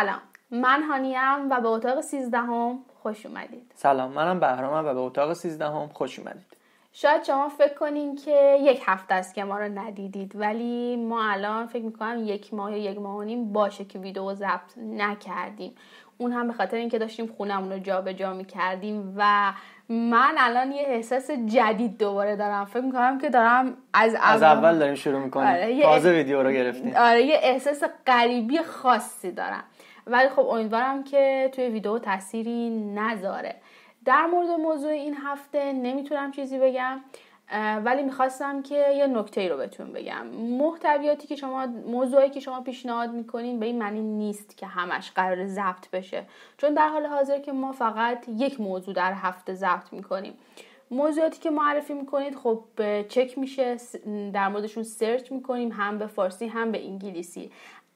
سلام من هانیم و به اتاق سیزدهم خوش اومدید سلام منم بهرامم و به اتاق هم خوش اومدید شاید شما فکر کنین که یک هفته است که ما رو ندیدید ولی ما الان فکر میکنم یک ماه یا یک ماه و نیم باشه که ویدیو ضبط نکردیم اون هم به خاطر اینکه داشتیم خونمون رو جابجا میکردیم و من الان یه احساس جدید دوباره دارم فکر میکنم که دارم از اول, از اول داریم شروع میکنیم آره تازه ویدیو رو گرفتیم آره یه احساس غریبی خاصی دارم ولی خب امیدوارم که توی ویدیو تاثیری نذاره در مورد موضوع این هفته نمیتونم چیزی بگم ولی میخواستم که یه نکته ای رو بهتون بگم محتویاتی که شما موضوعی که شما پیشنهاد میکنین به این معنی نیست که همش قرار ضبط بشه چون در حال حاضر که ما فقط یک موضوع در هفته ضبط میکنیم موضوعاتی که معرفی میکنید خب چک میشه در موردشون سرچ میکنیم هم به فارسی هم به انگلیسی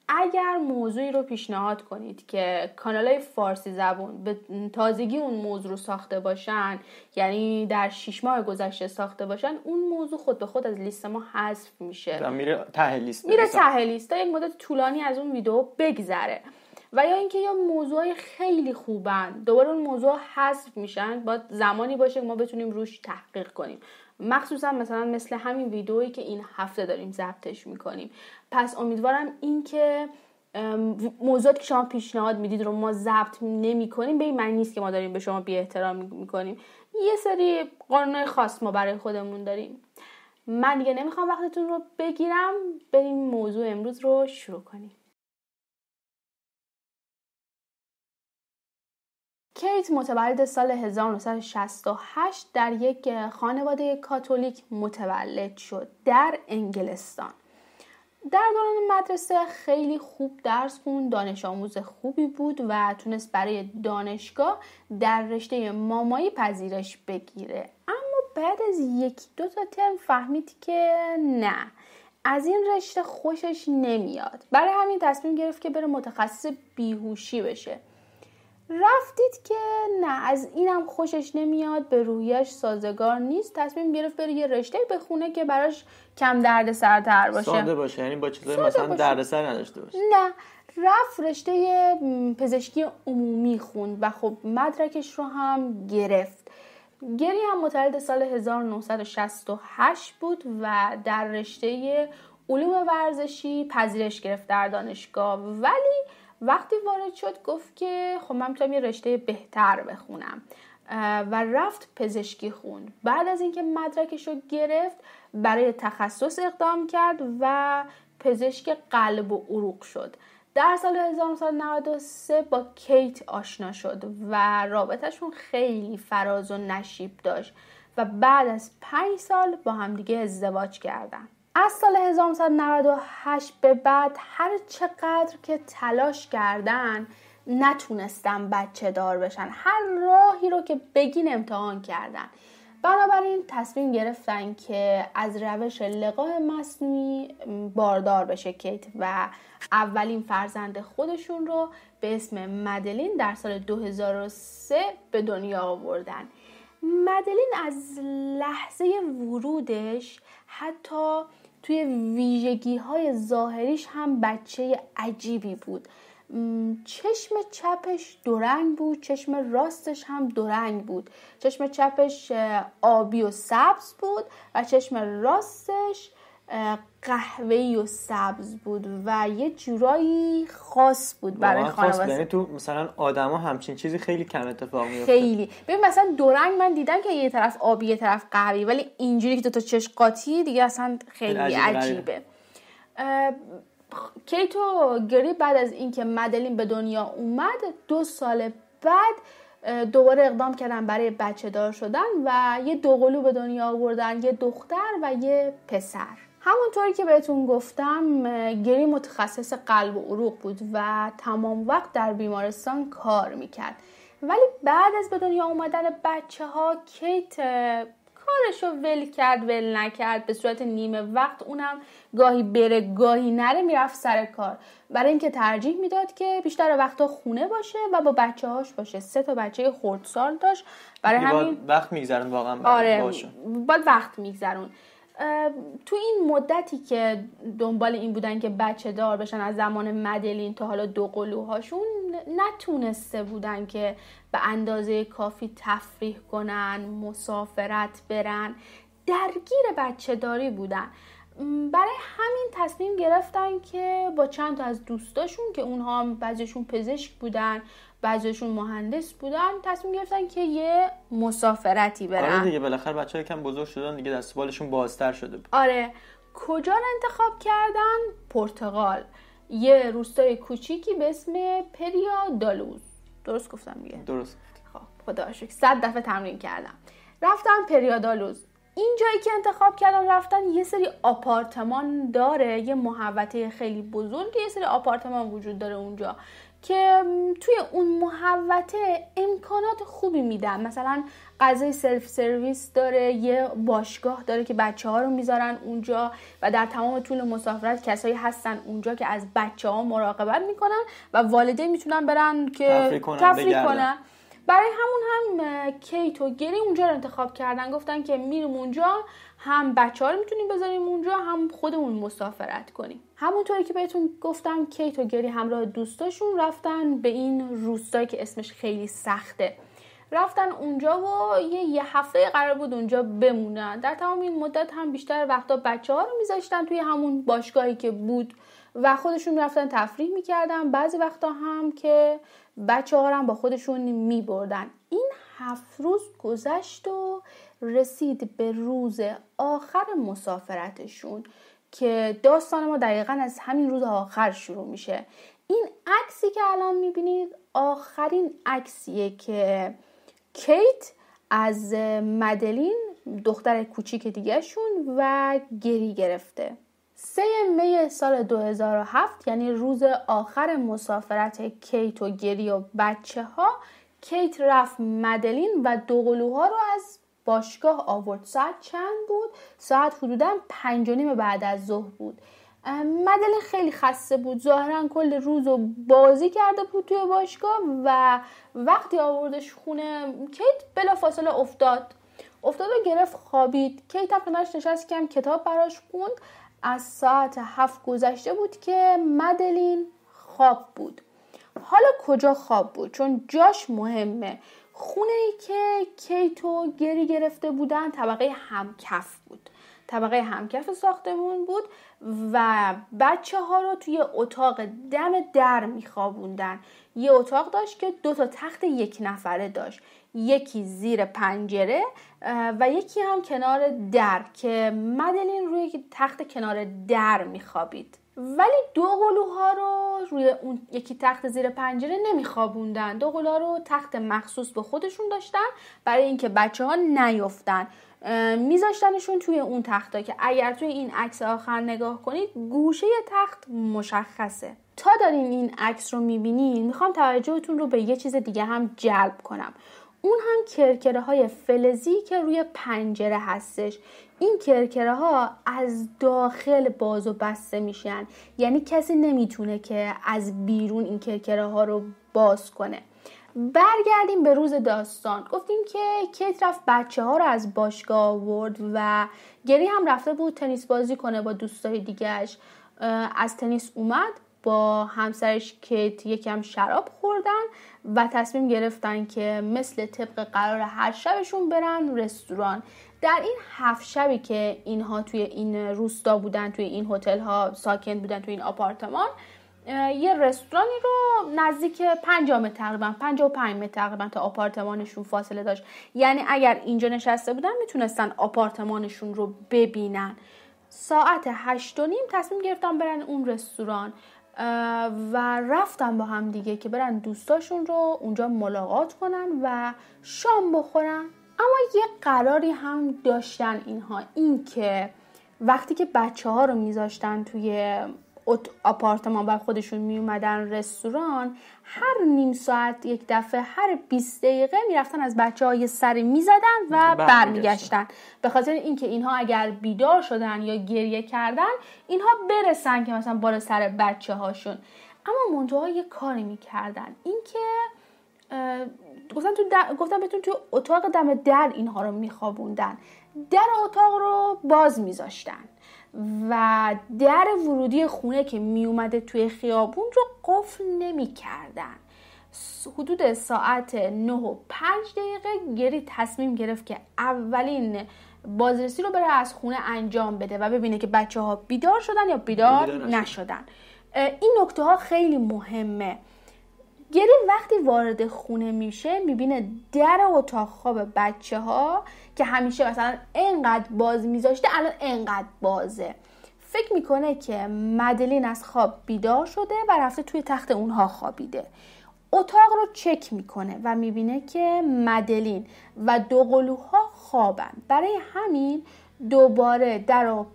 اگر موضوعی رو پیشنهاد کنید که کانال های فارسی زبون به تازگی اون موضوع رو ساخته باشن یعنی در شیش ماه گذشته ساخته باشن اون موضوع خود به خود از لیست ما حذف میشه میره ته لیست میره ته یک مدت طولانی از اون ویدیو بگذره و یا اینکه یا موضوع خیلی خوبن دوباره اون موضوع حذف میشن با زمانی باشه که ما بتونیم روش تحقیق کنیم مخصوصا مثلا مثل همین ویدئویی که این هفته داریم ضبطش میکنیم پس امیدوارم که موضوعات که شما پیشنهاد میدید رو ما ضبط نمیکنیم به این معنی نیست که ما داریم به شما بی احترام میکنیم یه سری قانون خاص ما برای خودمون داریم من دیگه نمیخوام وقتتون رو بگیرم بریم موضوع امروز رو شروع کنیم کیت متولد سال 1968 در یک خانواده کاتولیک متولد شد در انگلستان. در دوران مدرسه خیلی خوب درس خون دانش آموز خوبی بود و تونست برای دانشگاه در رشته مامایی پذیرش بگیره. اما بعد از یکی دو تا ترم فهمید که نه از این رشته خوشش نمیاد. برای همین تصمیم گرفت که بره متخصص بیهوشی بشه. رفتید که نه از اینم خوشش نمیاد به رویش سازگار نیست تصمیم گرفت بره یه رشته بخونه که براش کم درد سرتر باشه ساده باشه یعنی با چیزای مثلا دردسر نداشته باشه نه رفت رشته پزشکی عمومی خوند و خب مدرکش رو هم گرفت گری هم متولد سال 1968 بود و در رشته علوم ورزشی پذیرش گرفت در دانشگاه ولی وقتی وارد شد گفت که خب من میتونم یه رشته بهتر بخونم و رفت پزشکی خون بعد از اینکه مدرکش رو گرفت برای تخصص اقدام کرد و پزشک قلب و عروق شد در سال 1993 با کیت آشنا شد و رابطهشون خیلی فراز و نشیب داشت و بعد از پنج سال با همدیگه ازدواج کردن از سال 1998 به بعد هر چقدر که تلاش کردن نتونستن بچه دار بشن هر راهی رو که بگین امتحان کردن بنابراین تصمیم گرفتن که از روش لقاه مصنوعی باردار بشه کیت و اولین فرزند خودشون رو به اسم مدلین در سال 2003 به دنیا آوردن مدلین از لحظه ورودش حتی توی ویژگی های ظاهریش هم بچه عجیبی بود چشم چپش دورنگ بود چشم راستش هم دورنگ بود چشم چپش آبی و سبز بود و چشم راستش قهوه‌ای و سبز بود و یه جورایی خاص بود برای خانواده یعنی تو مثلا آدما همچین چیزی خیلی کم اتفاق میفته خیلی ببین مثلا رنگ من دیدم که یه طرف آبی یه طرف قهوه‌ای ولی اینجوری که دو تا چش قاطی دیگه اصلا خیلی عجیبه کیتو گری بعد از اینکه مدلین به دنیا اومد دو سال بعد دوباره اقدام کردن برای بچه دار شدن و یه دوقلو به دنیا آوردن یه دختر و یه پسر همونطوری که بهتون گفتم گری متخصص قلب و عروق بود و تمام وقت در بیمارستان کار میکرد ولی بعد از به دنیا اومدن بچه ها کیت کارش رو ول کرد ول نکرد به صورت نیمه وقت اونم گاهی بره گاهی نره میرفت سر کار برای اینکه ترجیح میداد که بیشتر وقتا خونه باشه و با بچه هاش باشه سه تا بچه خردسال داشت برای همین وقت میگذرون واقعا آره باید وقت میگذرون تو این مدتی که دنبال این بودن که بچه دار بشن از زمان مدلین تا حالا دو قلوهاشون نتونسته بودن که به اندازه کافی تفریح کنن مسافرت برن درگیر بچه داری بودن برای همین تصمیم گرفتن که با چند تا از دوستاشون که اونها بعضیشون پزشک بودن بعضیشون مهندس بودن تصمیم گرفتن که یه مسافرتی برن آره دیگه بالاخره بچه‌ها کم بزرگ شدن دیگه دستبالشون بازتر شده آره کجا رو انتخاب کردن پرتغال یه روستای کوچیکی به اسم پریادالوز درست گفتم دیگه درست خب خدا شکر صد دفعه تمرین کردم رفتن پریادالوز این جایی که انتخاب کردن رفتن یه سری آپارتمان داره یه محوطه خیلی بزرگ یه سری آپارتمان وجود داره اونجا که توی اون محوته امکانات خوبی میدن مثلا غذای سلف سرویس داره یه باشگاه داره که بچه ها رو میذارن اونجا و در تمام طول مسافرت کسایی هستن اونجا که از بچه ها مراقبت میکنن و والدین میتونن برن که تفریح کنن, برای همون هم کیت و گری اونجا رو انتخاب کردن گفتن که میرم اونجا هم بچه ها رو میتونیم بذاریم اونجا هم خودمون مسافرت کنیم همونطوری که بهتون گفتم کیت و گری همراه دوستاشون رفتن به این روستایی که اسمش خیلی سخته رفتن اونجا و یه, یه هفته قرار بود اونجا بمونن در تمام این مدت هم بیشتر وقتا بچه ها رو میذاشتن توی همون باشگاهی که بود و خودشون رفتن تفریح میکردن بعضی وقتا هم که بچه ها رو هم با خودشون میبردن این هفت روز گذشت و رسید به روز آخر مسافرتشون که داستان ما دقیقا از همین روز آخر شروع میشه این عکسی که الان میبینید آخرین عکسیه که کیت از مدلین دختر کوچیک دیگهشون و گری گرفته سه می سال 2007 یعنی روز آخر مسافرت کیت و گری و بچه ها کیت رفت مدلین و دوقلوها رو از باشگاه آورد ساعت چند بود ساعت حدودا پنج و نیم بعد از ظهر بود مدلین خیلی خسته بود ظاهرا کل روز و بازی کرده بود توی باشگاه و وقتی آوردش خونه کیت بلافاصله افتاد افتاد و گرفت خوابید کیت هم کنارش نشست کم کتاب براش خوند از ساعت هفت گذشته بود که مدلین خواب بود حالا کجا خواب بود چون جاش مهمه خونه ای که کیتو گری گرفته بودن طبقه همکف بود طبقه همکف ساختمون بود و بچه ها رو توی اتاق دم در میخوابوندن یه اتاق داشت که دو تا تخت یک نفره داشت یکی زیر پنجره و یکی هم کنار در که مدلین روی تخت کنار در میخوابید ولی دو قلوها رو روی اون یکی تخت زیر پنجره نمیخوابوندن دو قلوها رو تخت مخصوص به خودشون داشتن برای اینکه بچه ها نیفتن میذاشتنشون توی اون ها که اگر توی این عکس آخر نگاه کنید گوشه تخت مشخصه تا دارین این عکس رو میبینین میخوام توجهتون رو به یه چیز دیگه هم جلب کنم اون هم کرکره های فلزی که روی پنجره هستش این کرکره ها از داخل باز و بسته میشن یعنی کسی نمیتونه که از بیرون این کرکره ها رو باز کنه برگردیم به روز داستان گفتیم که کیت رفت بچه ها رو از باشگاه آورد و گری هم رفته بود تنیس بازی کنه با دوستای دیگهش از تنیس اومد با همسرش کیت یکم شراب خوردن و تصمیم گرفتن که مثل طبق قرار هر شبشون برن رستوران در این هفت شبی که اینها توی این روستا بودن توی این هتل ها ساکن بودن توی این آپارتمان یه رستورانی رو نزدیک 5 متر تقریبا 55 متر تقریبا تا آپارتمانشون فاصله داشت یعنی اگر اینجا نشسته بودن میتونستن آپارتمانشون رو ببینن ساعت هشت و نیم تصمیم گرفتن برن اون رستوران و رفتم با هم دیگه که برن دوستاشون رو اونجا ملاقات کنن و شام بخورن اما یه قراری هم داشتن اینها این که وقتی که بچه ها رو میذاشتن توی آپارتمان و خودشون میومدن رستوران هر نیم ساعت یک دفعه هر 20 دقیقه میرفتن از بچه های سری میزدن و برمیگشتن به خاطر اینکه اینها اگر بیدار شدن یا گریه کردن اینها برسن که مثلا بالا سر بچه هاشون اما منتها یه کاری میکردن اینکه گفتم, تو در... بهتون توی اتاق دم در اینها رو میخوابوندن در اتاق رو باز میذاشتن و در ورودی خونه که میومده توی خیابون رو قفل نمیکردن حدود ساعت 9 و 5 دقیقه گری تصمیم گرفت که اولین بازرسی رو بره از خونه انجام بده و ببینه که بچه ها بیدار شدن یا بیدار, نشدن این نکته ها خیلی مهمه گری وقتی وارد خونه میشه میبینه در اتاق خواب بچه ها که همیشه مثلا انقدر باز میذاشته الان انقدر بازه فکر میکنه که مدلین از خواب بیدار شده و رفته توی تخت اونها خوابیده اتاق رو چک میکنه و میبینه که مدلین و قلوها خوابن برای همین دوباره در رو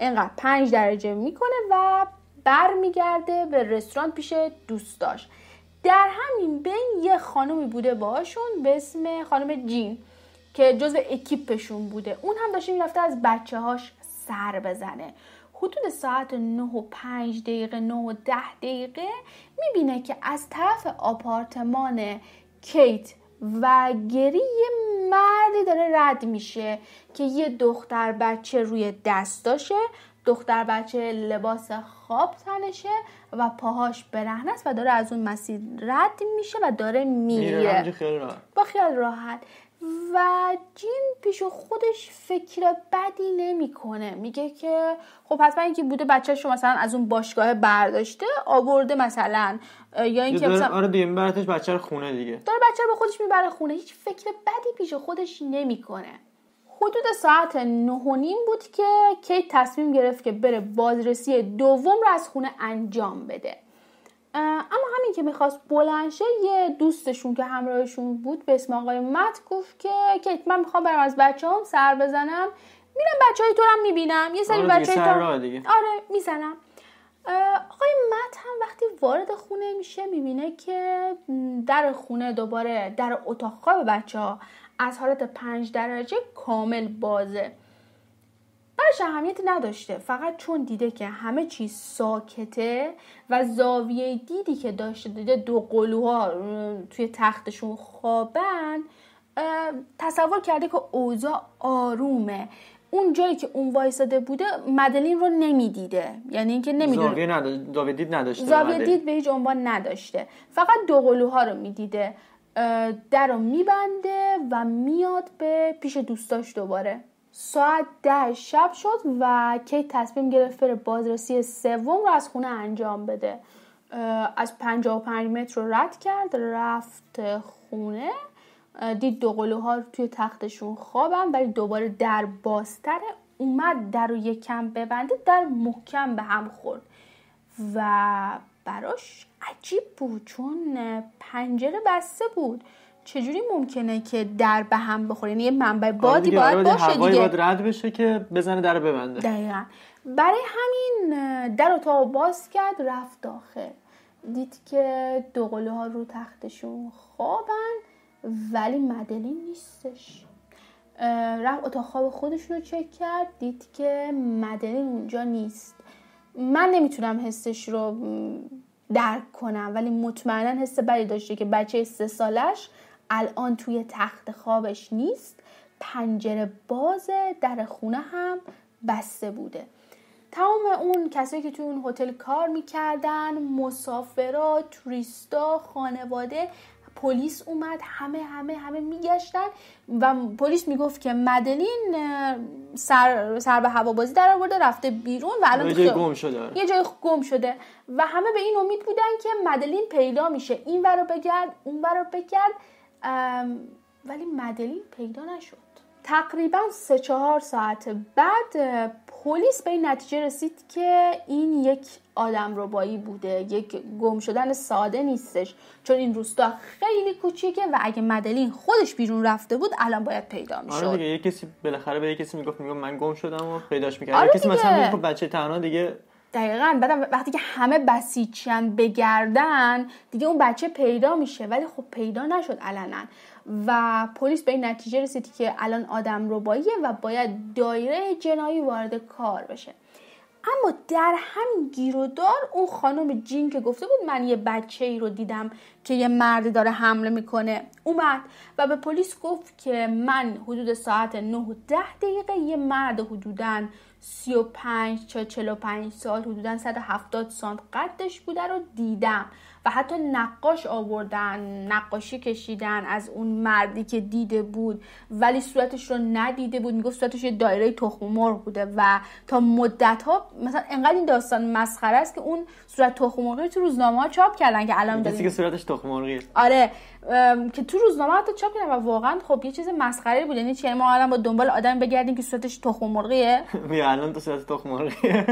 انقدر پنج درجه میکنه و برمیگرده به رستوران پیش دوستاش در همین بین یه خانومی بوده باشون به اسم خانم جین که جز اکیپشون بوده اون هم داشته میرفته از بچه هاش سر بزنه حدود ساعت 9 و 5 دقیقه 9 و 10 دقیقه میبینه که از طرف آپارتمان کیت و گری یه مردی داره رد میشه که یه دختر بچه روی دست داشته دختر بچه لباس خواب تنشه و پاهاش برهنه است و داره از اون مسیر رد میشه و داره میره با خیال راحت و جین پیش خودش فکر بدی نمیکنه میگه که خب حتما اینکه بوده بچهش رو مثلا از اون باشگاه برداشته آورده مثلا یا اینکه مثلا آره دیگه بچه رو خونه دیگه داره بچه رو به خودش میبره خونه هیچ فکر بدی پیش خودش نمیکنه حدود ساعت نیم بود که کیت تصمیم گرفت که بره بازرسی دوم رو از خونه انجام بده اما همین که میخواست بلنشه یه دوستشون که همراهشون بود به اسم آقای مت گفت که کیت من میخوام برم از بچه هم سر بزنم میرم بچه های تو هم میبینم یه سری بچه های تو آره میزنم آقای مت هم وقتی وارد خونه میشه میبینه که در خونه دوباره در اتاق خواب بچه ها از حالت پنج درجه کامل بازه برش اهمیتی نداشته فقط چون دیده که همه چیز ساکته و زاویه دیدی که داشته دیده دو قلوها توی تختشون خوابن تصور کرده که اوضاع آرومه اون جایی که اون وایساده بوده مدلین رو نمیدیده یعنی اینکه نمیدونه زاویه نداشته زاویه دید به هیچ عنوان نداشته فقط دو قلوها رو میدیده در رو میبنده و میاد به پیش دوستاش دوباره ساعت ده شب شد و کی تصمیم گرفت بره بازرسی سوم رو از خونه انجام بده از 55 متر رو رد کرد رفت خونه دید دو قلوها توی تختشون خوابن ولی دوباره در بازتره اومد در رو یکم ببنده در محکم به هم خورد و براش عجیب بود چون پنجره بسته بود چجوری ممکنه که در به هم بخوره یعنی یه منبع آره بادی باید, آره، باشه دیگه باید رد بشه که بزنه در ببنده دقیقا برای همین در اتاق باز کرد رفت داخل دید که دوقلوها ها رو تختشون خوابن ولی مدلین نیستش رفت اتاق خواب خودشون رو چک کرد دید که مدلین اونجا نیست من نمیتونم حسش رو درک کنم ولی مطمئنا حس بدی داشته که بچه سه سالش الان توی تخت خوابش نیست پنجره باز در خونه هم بسته بوده تمام اون کسایی که توی اون هتل کار میکردن مسافرات، توریستا خانواده پلیس اومد همه همه همه میگشتن و پلیس میگفت که مدلین سر, سر به هوابازی در آورده رفته بیرون و الان یه گم شده یه جای گم شده و همه به این امید بودن که مدلین پیدا میشه این ورا بگرد اون ورا رو بگرد ولی مدلین پیدا نشد تقریبا سه چهار ساعت بعد پلیس به این نتیجه رسید که این یک آدم ربایی بوده یک گم شدن ساده نیستش چون این روستا خیلی کوچیکه و اگه مدلین خودش بیرون رفته بود الان باید پیدا میشد آره دیگه یه کسی بالاخره به یه کسی میگفت میگم من گم شدم و پیداش میکرد آره یه کسی مثلا میگفت بچه تنها دیگه دقیقا بعد وقتی که همه بسیچن بگردن دیگه اون بچه پیدا میشه ولی خب پیدا نشد علنا و پلیس به این نتیجه رسید که الان آدم رباییه و باید دایره جنایی وارد کار بشه اما در همین گیرودار اون خانم جین که گفته بود من یه بچه ای رو دیدم که یه مرد داره حمله میکنه اومد و به پلیس گفت که من حدود ساعت 9 و 10 دقیقه یه مرد حدوداً 35 تا 45 سال حدودا 170 سانت قدش بوده رو دیدم حتی نقاش آوردن نقاشی کشیدن از اون مردی که دیده بود ولی صورتش رو ندیده بود میگفت صورتش یه دایره تخم مرغ بوده و تا مدت ها مثلا انقدر این داستان مسخره است که اون صورت تخم مرغی تو روزنامه ها چاپ کردن که الان داریم که صورتش تخم آره که تو روزنامه حتی چاپ کردن و واقعا خب یه چیز مسخره بود یعنی چه یعنی ما الان با دنبال آدم بگردیم که صورتش تخم مرغیه الان تو صورت تخم مرغیه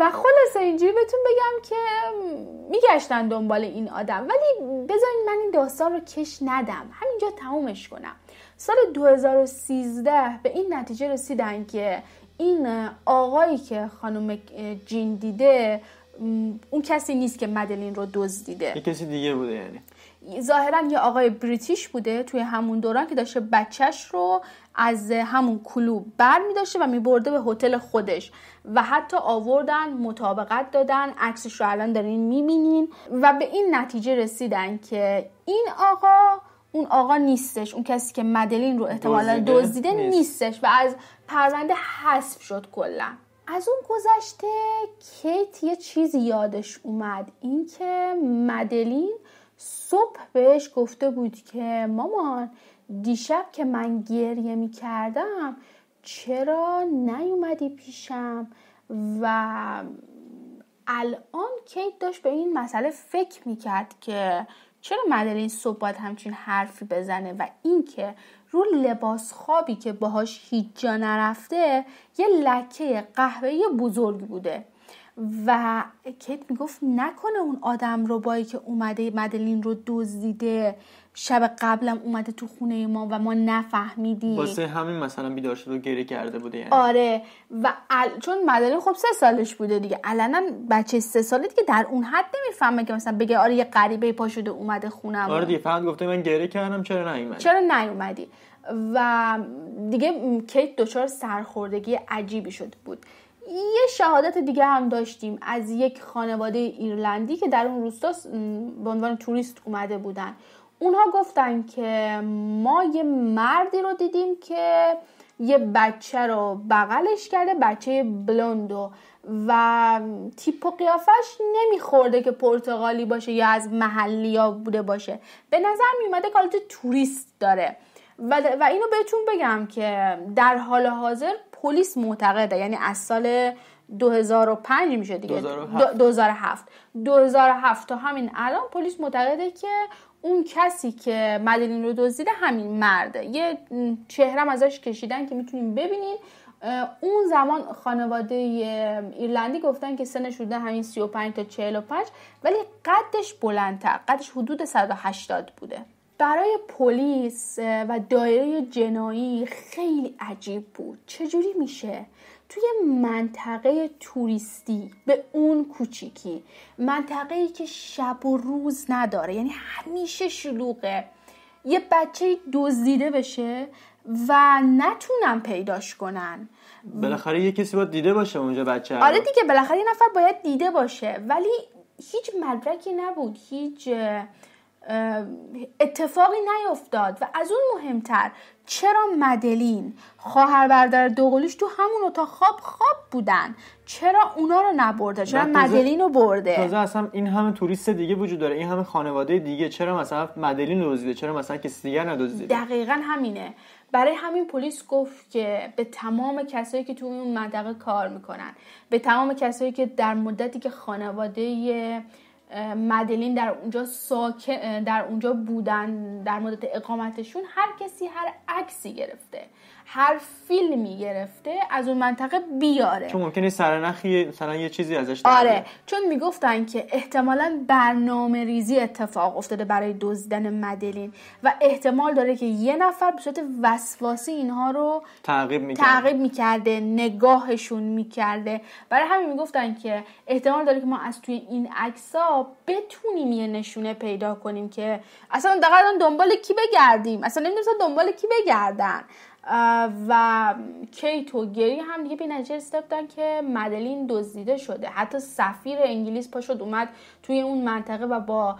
و خلاصه اینجوری بهتون بگم که میگشتن دنبال این آدم ولی بذارین من این داستان رو کش ندم همینجا تمومش کنم سال 2013 به این نتیجه رسیدن که این آقایی که خانم جین دیده اون کسی نیست که مدلین رو دزدیده یه کسی دیگه بوده یعنی ظاهرا یه آقای بریتیش بوده توی همون دوران که داشته بچهش رو از همون کلوب بر می داشته و می به هتل خودش و حتی آوردن مطابقت دادن عکسش رو الان دارین بینین و به این نتیجه رسیدن که این آقا اون آقا نیستش اون کسی که مدلین رو احتمالا دزدیده نیستش و از پرونده حذف شد کلا از اون گذشته کیت یه چیزی یادش اومد اینکه مدلین صبح بهش گفته بود که مامان دیشب که من گریه می کردم چرا نیومدی پیشم و الان کیت داشت به این مسئله فکر می کرد که چرا مدلین صبح باید همچین حرفی بزنه و اینکه رو لباس خوابی که باهاش هیچ جا نرفته یه لکه قهوه بزرگ بوده و کیت میگفت نکنه اون آدم رو بایی که اومده مدلین رو دزدیده شب قبلم اومده تو خونه ما و ما نفهمیدیم واسه همین مثلا بیدار شد و گریه کرده بوده یعنی. آره و چون مدلی خب سه سالش بوده دیگه الان بچه سه ساله دیگه در اون حد نمیفهمه که مثلا بگه آره یه غریبه پا شده اومده ما آره دیگه فقط گفته من گریه کردم چرا نیومدی چرا نیومدی و دیگه کیت دچار سرخوردگی عجیبی شد بود یه شهادت دیگه هم داشتیم از یک خانواده ایرلندی که در اون روستا به عنوان توریست اومده بودن اونها گفتن که ما یه مردی رو دیدیم که یه بچه رو بغلش کرده بچه بلوند و تیپ و قیافش نمیخورده که پرتغالی باشه یا از محلی ها بوده باشه به نظر میومده که حالت توریست داره و, و اینو بهتون بگم که در حال حاضر پلیس معتقده یعنی از سال 2005 میشه دیگه 2007 2007 تا همین الان پلیس معتقده که اون کسی که مدلین رو دزدیده همین مرده یه چهرم ازش کشیدن که میتونیم ببینیم اون زمان خانواده ایرلندی گفتن که سنش بوده همین 35 تا 45 ولی قدش بلندتر قدش حدود 180 بوده برای پلیس و دایره جنایی خیلی عجیب بود چجوری میشه توی منطقه توریستی به اون کوچیکی منطقه که شب و روز نداره یعنی همیشه شلوغه یه بچه دزدیده بشه و نتونم پیداش کنن بالاخره یه کسی باید دیده باشه اونجا بچه آره دیگه بالاخره یه نفر باید دیده باشه ولی هیچ مدرکی نبود هیچ اتفاقی نیفتاد و از اون مهمتر چرا مدلین خواهر برادر دوقلوش تو همون اتاق خواب خواب بودن چرا اونا رو نبرده چرا مدلین رو برده تازه اصلا این همه توریست دیگه وجود داره این همه خانواده دیگه چرا مثلا مدلین رو چرا مثلا کسی دیگر ندزدیده دقیقا همینه برای همین پلیس گفت که به تمام کسایی که تو اون منطقه کار میکنن به تمام کسایی که در مدتی که خانواده مدلین در اونجا ساکن در اونجا بودن در مدت اقامتشون هر کسی هر عکسی گرفته هر فیلمی گرفته از اون منطقه بیاره چون ممکنه سرنخی مثلا یه چیزی ازش داره آره چون میگفتن که احتمالا برنامه ریزی اتفاق افتاده برای دزدیدن مدلین و احتمال داره که یه نفر به صورت وسواسی اینها رو تعقیب میکرده تعقیب میکرده نگاهشون میکرده برای همین میگفتن که احتمال داره که ما از توی این ها بتونیم یه نشونه پیدا کنیم که اصلا دقیقا دنبال کی بگردیم اصلا نمیدونستن دنبال کی بگردن و کیت و گری هم دیگه به نتیجه رسیده که مدلین دزدیده شده حتی سفیر انگلیس پا اومد توی اون منطقه و با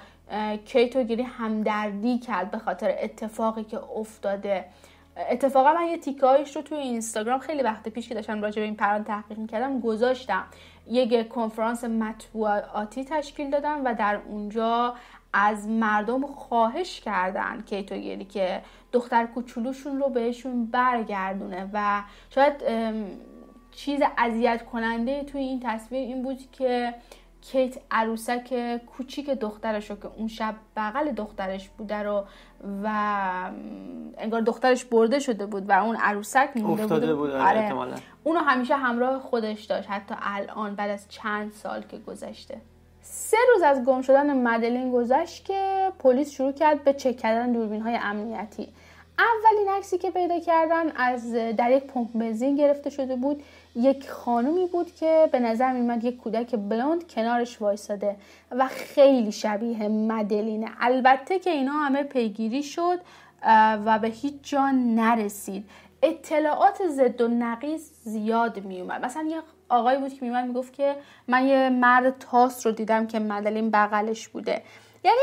کیت و گری همدردی کرد به خاطر اتفاقی که افتاده اتفاقا من یه تیکایش رو توی اینستاگرام خیلی وقت پیش که داشتم راجع به این پران تحقیق میکردم گذاشتم یک کنفرانس مطبوعاتی تشکیل دادم و در اونجا از مردم خواهش کردن گیری که دختر کوچولوشون رو بهشون برگردونه و شاید چیز اذیت کننده توی این تصویر این بود که کیت عروسک کوچیک دخترش رو که اون شب بغل دخترش بوده رو و انگار دخترش برده شده بود و اون عروسک مونده بود, آره، آره. اونو همیشه همراه خودش داشت حتی الان بعد از چند سال که گذشته سه روز از گم شدن مدلین گذشت که پلیس شروع کرد به چک کردن دوربین های امنیتی اولین عکسی که پیدا کردن از در یک پمپ بنزین گرفته شده بود یک خانومی بود که به نظر میمد یک کودک بلوند کنارش وایساده و خیلی شبیه مدلینه البته که اینا همه پیگیری شد و به هیچ جا نرسید اطلاعات ضد و نقیز زیاد میومد مثلا یک آقایی بود که میمن میگفت که من یه مرد تاس رو دیدم که مدلین بغلش بوده یعنی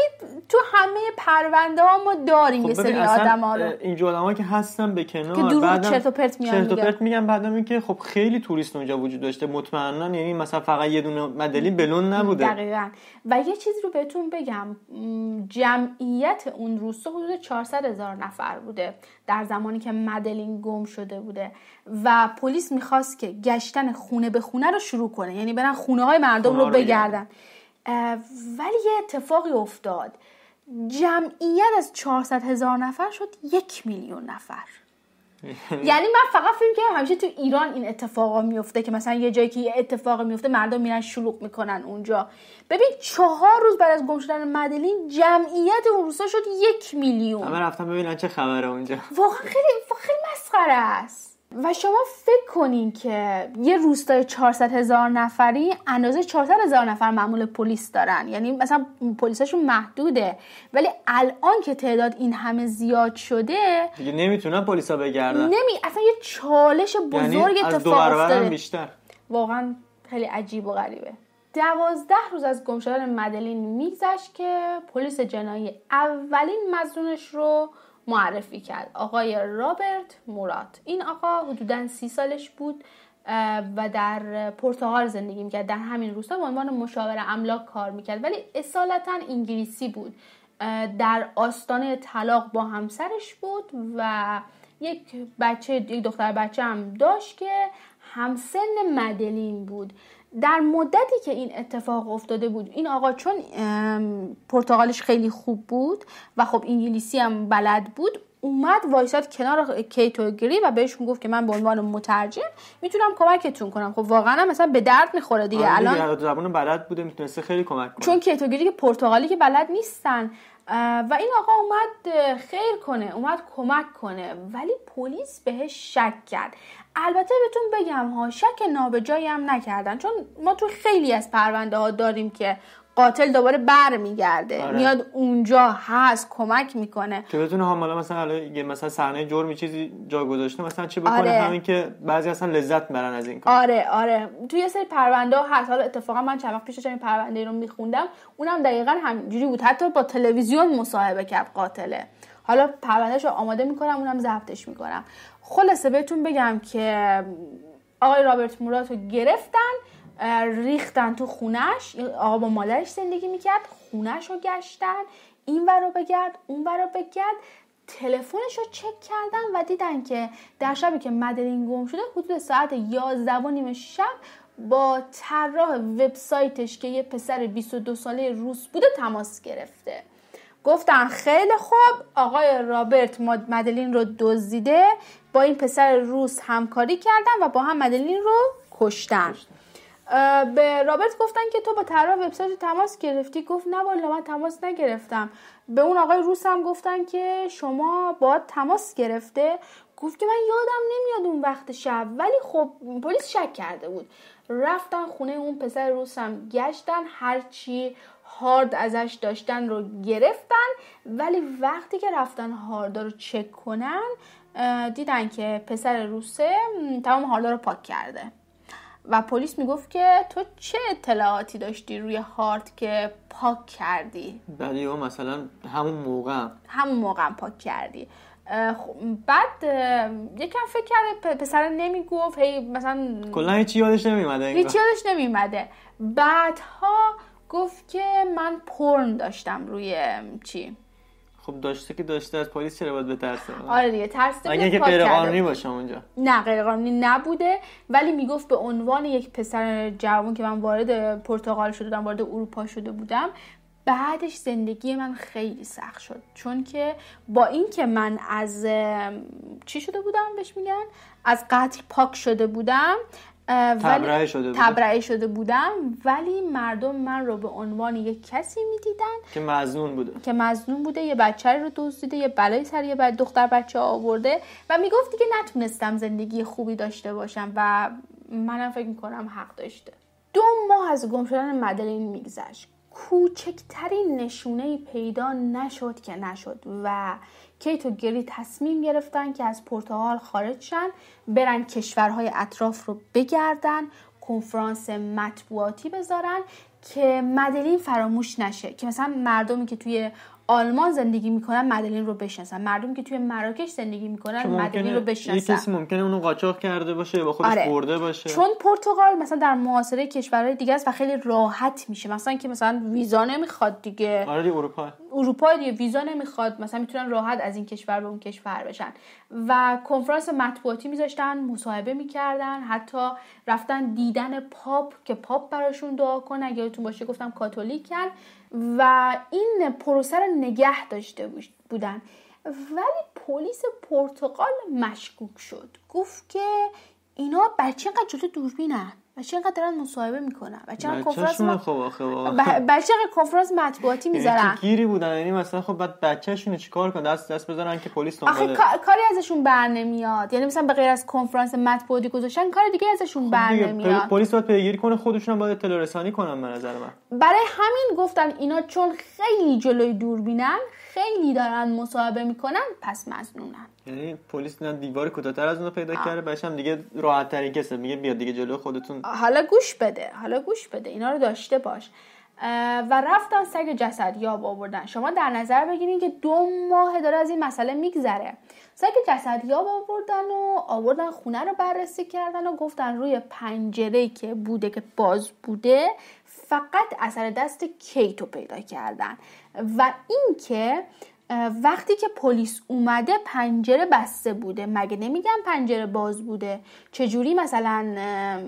تو همه پرونده ها ما داریم خب یه سری آدم ها رو این آدم که هستن به کنار که چرت و پرت میان چرت و پرت میگن اینکه خب خیلی توریست اونجا وجود داشته مطمئنا یعنی مثلا فقط یه دونه مدلی بلون نبوده دقیقا و یه چیز رو بهتون بگم جمعیت اون روستا حدود 400 هزار نفر بوده در زمانی که مدلین گم شده بوده و پلیس میخواست که گشتن خونه به خونه رو شروع کنه یعنی برن خونه های مردم رو بگردن ولی یه اتفاقی افتاد جمعیت از 400 هزار نفر شد یک میلیون نفر یعنی من فقط فیلم که همیشه تو ایران این اتفاقا میفته که مثلا یه جایی که یه اتفاق میفته مردم میرن شلوغ میکنن اونجا ببین چهار روز بعد از گم شدن مدلین جمعیت اون شد یک میلیون من رفتم ببینن چه خبره اونجا واقعا خیلی خیلی مسخره است و شما فکر کنین که یه روستای 400 هزار نفری اندازه 400 هزار نفر معمول پلیس دارن یعنی مثلا پلیسشون محدوده ولی الان که تعداد این همه زیاد شده دیگه نمیتونن پلیسا بگردن نمی اصلا یه چالش یعنی بزرگ یعنی اتفاق افتاده بیشتر واقعا خیلی عجیب و غریبه دوازده روز از گمشدن مدلین میگذشت که پلیس جنایی اولین مزنونش رو معرفی کرد آقای رابرت مورات این آقا حدودا سی سالش بود و در پرتغال زندگی میکرد در همین روستا به عنوان مشاور املاک کار میکرد ولی اصالتا انگلیسی بود در آستانه طلاق با همسرش بود و یک بچه یک دختر بچه هم داشت که همسن مدلین بود در مدتی که این اتفاق افتاده بود این آقا چون پرتغالش خیلی خوب بود و خب انگلیسی هم بلد بود اومد وایساد کنار کیتوگری و بهشون گفت که من به عنوان مترجم میتونم کمکتون کنم خب واقعا مثلا به درد میخوره آره دیگه الان زبان بلد بوده میتونسته خیلی کمک کنه چون کیتو که پرتغالی که بلد نیستن و این آقا اومد خیر کنه اومد کمک کنه ولی پلیس بهش شک کرد البته بهتون بگم ها شک نابجایی هم نکردن چون ما تو خیلی از پرونده ها داریم که قاتل دوباره بر میگرده آره. میاد اونجا هست کمک میکنه که بتونه حالا مثلا یه مثلا صحنه جرمی چیزی جا گذاشته مثلا چی بکنه آره. همین که بعضی اصلا لذت برن از این کار آره آره توی یه سری پرونده ها هست حالا اتفاقا من چند وقت پیش این پرونده رو میخوندم اونم دقیقا همینجوری بود حتی با تلویزیون مصاحبه کرد قاتله حالا پروندهش رو آماده میکنم اونم ضبطش میکنم خلاصه بهتون بگم که آقای رابرت مورات رو گرفتن ریختن تو خونش آقا با مادرش زندگی میکرد خونش رو گشتن این ور رو بگرد اون ور رو بگرد تلفنش رو چک کردن و دیدن که در شبی که مدلین گم شده حدود ساعت 11 و نیم شب با طراح وبسایتش که یه پسر 22 ساله روس بوده تماس گرفته گفتن خیلی خوب آقای رابرت مدلین رو دزدیده با این پسر روس همکاری کردن و با هم مدلین رو کشتن به رابرت گفتن که تو با طراح وبسایت تماس گرفتی گفت نه والا من تماس نگرفتم به اون آقای روس هم گفتن که شما با تماس گرفته گفت که من یادم نمیاد اون وقت شب ولی خب پلیس شک کرده بود رفتن خونه اون پسر روس هم گشتن هرچی هارد ازش داشتن رو گرفتن ولی وقتی که رفتن هاردا رو چک کنن دیدن که پسر روسه تمام هاردا رو پاک کرده و پلیس میگفت که تو چه اطلاعاتی داشتی روی هارد که پاک کردی بله یا مثلا همون موقع همون موقع پاک کردی خب، بعد یکم فکر کرده پسر نمیگفت هی مثلا کلا هیچی یادش نمیمده هیچی یادش نمیمده بعدها گفت که من پرن داشتم روی چی خب داشته که داشته از پلیس چرا باید بترسه آره دیگه ترس اگه که غیر قانونی باشم اونجا نه غیر قانونی نبوده ولی میگفت به عنوان یک پسر جوان که من وارد پرتغال شده بودم وارد اروپا شده بودم بعدش زندگی من خیلی سخت شد چون که با اینکه من از چی شده بودم بهش میگن از قتل پاک شده بودم تبرعه شده, شده بودم ولی مردم من رو به عنوان یک کسی دیدن که مزنون بوده که مزنون بوده یه بچه رو دیده یه بلای سر یه دختر بچه آورده و میگفت دیگه نتونستم زندگی خوبی داشته باشم و منم فکر میکنم حق داشته دو ماه از گم شدن مدلین میگذشت کوچکترین نشونه پیدا نشد که نشد و کیت و گری تصمیم گرفتن که از پرتغال خارج شن برن کشورهای اطراف رو بگردن کنفرانس مطبوعاتی بذارن که مدلین فراموش نشه که مثلا مردمی که توی آلمان زندگی میکنن مدلین رو بشناسن مردم که توی مراکش زندگی میکنن مدلین رو بشناسن یه کسی ممکنه اونو قاچاق کرده باشه با خودش آره. برده باشه چون پرتغال مثلا در معاصره کشورهای دیگه است و خیلی راحت میشه مثلا که مثلا ویزا نمیخواد دیگه آره دی اروپا اروپا دیگه ویزا نمیخواد مثلا میتونن راحت از این کشور به اون کشور بشن و کنفرانس مطبوعاتی میذاشتن مصاحبه میکردن حتی رفتن دیدن پاپ که پاپ براشون دعا کنه اگه باشه گفتم کاتولیکن و این پروسه رو نگه داشته بودن ولی پلیس پرتغال مشکوک شد گفت که اینا بچه اینقدر جلو دوربینن چقدر اینقدر دارن مصاحبه میکنن و چقدر کنفرانس ما... خب بچه کنفرانس مطبوعاتی یعنی میذارن گیری بودن یعنی مثلا خب بعد بچه‌شون چیکار کنه دست دست بذارن که پلیس دنبال کاری ازشون بر نمیاد یعنی مثلا به غیر از کنفرانس مطبوعاتی گذاشتن کار دیگه ازشون خب بر نمیاد پلیس باید پیگیری کنه خودشون باید اطلاع کنن به نظر من برای همین گفتن اینا چون خیلی جلوی دوربینن خیلی دارن مصاحبه میکنن پس مظنونن یعنی پلیس نه دیوار کوتاه‌تر از اونو پیدا کرده بهش هم دیگه راحت ترین کسه میگه بیا دیگه جلو خودتون حالا گوش بده حالا گوش بده اینا رو داشته باش و رفتن سگ جسد یا آوردن شما در نظر بگیرید که دو ماه داره از این مسئله میگذره سگ جسد یا آوردن و آوردن خونه رو بررسی کردن و گفتن روی پنجره که بوده که باز بوده فقط اثر دست کیتو پیدا کردن و اینکه وقتی که پلیس اومده پنجره بسته بوده مگه نمیگم پنجره باز بوده چجوری مثلا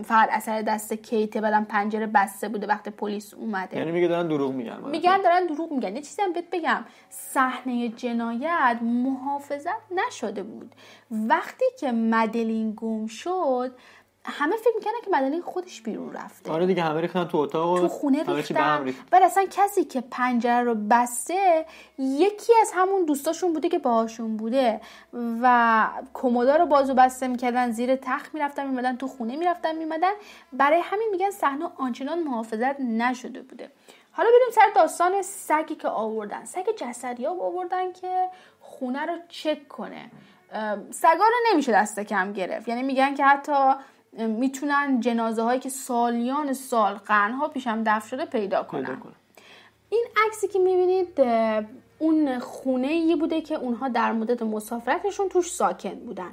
فقط اثر دست کیته بدم پنجره بسته بوده وقتی پلیس اومده یعنی میگه دارن دروغ میگن میگن دارن دروغ میگن یه چیزی هم بهت بگم صحنه جنایت محافظت نشده بود وقتی که مدلین گم شد همه فکر میکنن که مدنی خودش بیرون رفته آره دیگه همه ریختن تو اتاق تو خونه ریختن ولی اصلا کسی که پنجره رو بسته یکی از همون دوستاشون بوده که باهاشون بوده و کمودا رو بازو بسته میکردن زیر تخت میرفتن میمدن تو خونه میرفتن میمدن برای همین میگن صحنه آنچنان محافظت نشده بوده حالا بریم سر داستان سگی که آوردن سگ جسدیاب آوردن که خونه رو چک کنه سگا رو نمیشه دست کم گرفت یعنی میگن که حتی میتونن جنازه هایی که سالیان سال قرنها پیشم دفن شده پیدا کنن. این عکسی که میبینید اون خونه ای بوده که اونها در مدت مسافرتشون توش ساکن بودن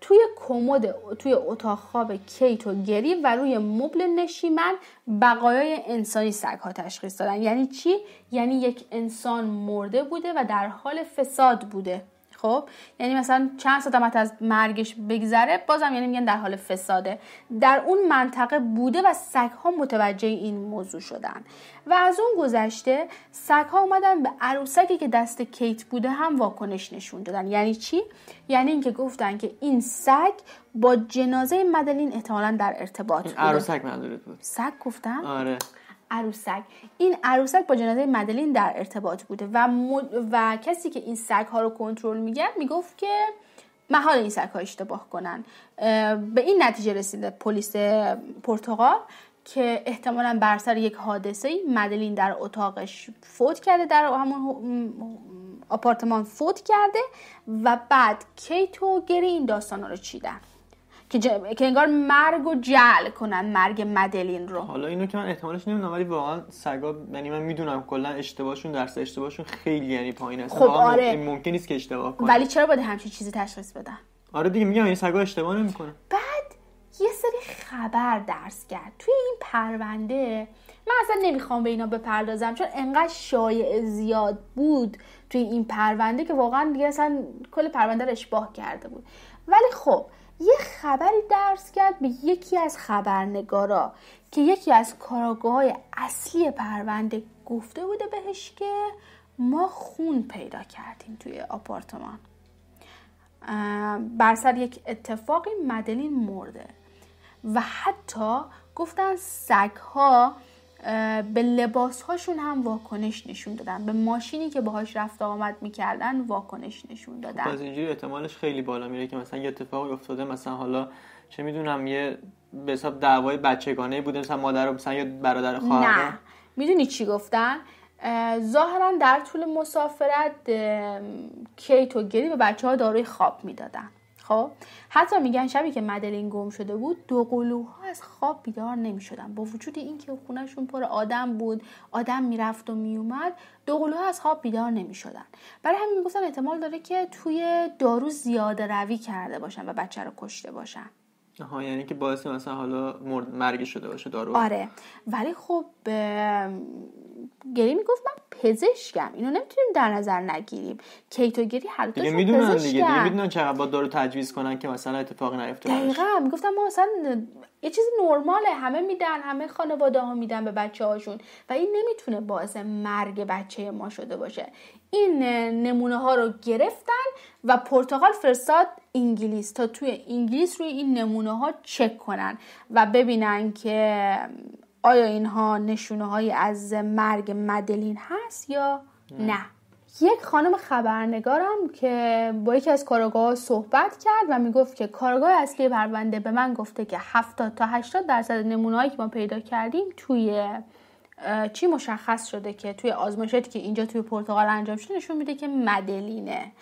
توی کمد توی اتاق خواب کیت و گری و روی مبل نشیمن بقایای انسانی ها تشخیص دادن یعنی چی یعنی یک انسان مرده بوده و در حال فساد بوده خب یعنی مثلا چند ساعت از مرگش بگذره بازم یعنی میگن در حال فساده در اون منطقه بوده و سگ ها متوجه این موضوع شدن و از اون گذشته سگ ها اومدن به عروسکی که دست کیت بوده هم واکنش نشون دادن یعنی چی یعنی اینکه گفتن که این سگ با جنازه مدلین احتمالا در ارتباط این عروسک بود سگ گفتن؟ آره عروسک این عروسک با جنازه مدلین در ارتباط بوده و, و کسی که این سگ ها رو کنترل میگرد میگفت که محال این سگ ها اشتباه کنن به این نتیجه رسیده پلیس پرتغال که احتمالا بر سر یک حادثه مدلین در اتاقش فوت کرده در همون آپارتمان فوت کرده و بعد کیت و گری این داستان رو چیدن که, ج... که انگار مرگ و جعل کنن مرگ مدلین رو حالا اینو که من احتمالش نمیدونم ولی واقعا سگا یعنی من میدونم کلا اشتباهشون درس اشتباهشون خیلی یعنی پایین است خب آره. ممکن نیست که اشتباه کنن ولی چرا باید همچین چیزی تشخیص بدن آره دیگه میگم این سگا اشتباه نمیکنه بعد یه سری خبر درس کرد توی این پرونده من اصلا نمیخوام به اینا بپردازم چون انقدر شایع زیاد بود توی این پرونده که واقعا دیگه اصلا کل پرونده رو اشباه کرده بود ولی خب یه خبری درس کرد به یکی از خبرنگارا که یکی از کاراگاه اصلی پرونده گفته بوده بهش که ما خون پیدا کردیم توی آپارتمان بر سر یک اتفاقی مدلین مرده و حتی گفتن سگها به لباس هاشون هم واکنش نشون دادن به ماشینی که باهاش رفت آمد میکردن واکنش نشون خب، دادن از اینجوری احتمالش خیلی بالا میره که مثلا یه اتفاقی افتاده مثلا حالا چه میدونم یه به حساب دعوای بچگانه بوده مثلا مادر مثلا یا برادر خواهر نه میدونی چی گفتن ظاهرا در طول مسافرت کیت و گری به بچه ها داروی خواب میدادن خب حتی میگن شبی که مدلین گم شده بود دو قلوها از خواب بیدار نمیشدن با وجود اینکه خونهشون پر آدم بود آدم میرفت و میومد دو قلوها از خواب بیدار نمیشدن برای همین میگفتن احتمال داره که توی دارو زیاده روی کرده باشن و بچه رو کشته باشن ها یعنی که باعث مثلا حالا مرگ شده باشه دارو آره ولی خب گری میگفت من پزشکم اینو نمیتونیم در نظر نگیریم گری هر دو یعنی دیگه میدونن دیگه میدونن چقدر با دارو تجویز کنن که مثلا اتفاقی نیفته دقیقاً میگفتم ما مثلا یه چیز نرماله همه میدن همه خانواده ها میدن به بچه هاشون و این نمیتونه باعث مرگ بچه ما شده باشه این نمونه ها رو گرفتن و پرتغال فرستاد انگلیس تا توی انگلیس روی این نمونه ها چک کنن و ببینن که آیا اینها نشونه های از مرگ مدلین هست یا نه. یک خانم خبرنگارم که با یکی از کارگاه صحبت کرد و میگفت که کارگاه اصلی پرونده به من گفته که 70 تا 80 درصد نمونهایی که ما پیدا کردیم توی چی مشخص شده که توی آزمایشاتی که اینجا توی پرتغال انجام شده نشون میده که مدلینه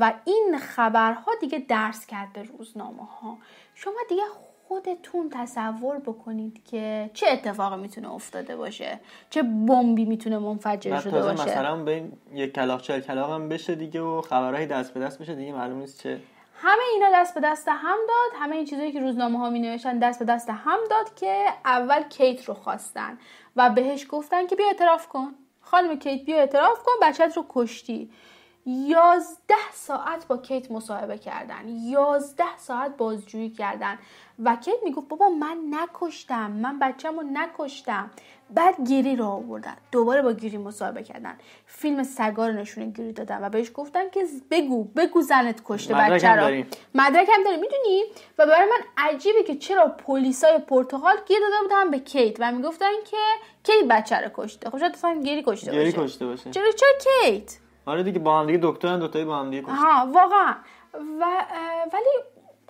و این خبرها دیگه درس کرد به روزنامه ها شما دیگه خودتون تصور بکنید که چه اتفاقی میتونه افتاده باشه چه بمبی میتونه منفجر شده باشه مثلا به یک کلاق چهل کلاق هم بشه دیگه و خبرهای دست به دست بشه دیگه معلوم نیست چه همه اینا دست به دست هم داد همه این چیزایی که روزنامه ها می نوشتن دست به دست هم داد که اول کیت رو خواستن و بهش گفتن که بیا اعتراف کن خانم کیت بیا اعتراف کن بچت رو کشتی یازده ساعت با کیت مصاحبه کردن یازده ساعت بازجویی کردن و کیت میگفت بابا من نکشتم من بچهمو نکشتم بعد گیری رو آوردن دوباره با گیری مصاحبه کردن فیلم سگار نشون گیری دادن و بهش گفتن که بگو بگو زنت کشته بچه را مدرک هم داری میدونی و برای من عجیبه که چرا پلیسای پرتغال گیر داده بودن به کیت و میگفتن که کیت بچه رو کشته خب شاید گیری کشته گیری کشته باشه چرا چرا کیت آره دیگه با هم دیگه دوتایی با هم دیگه ها واقعا و ولی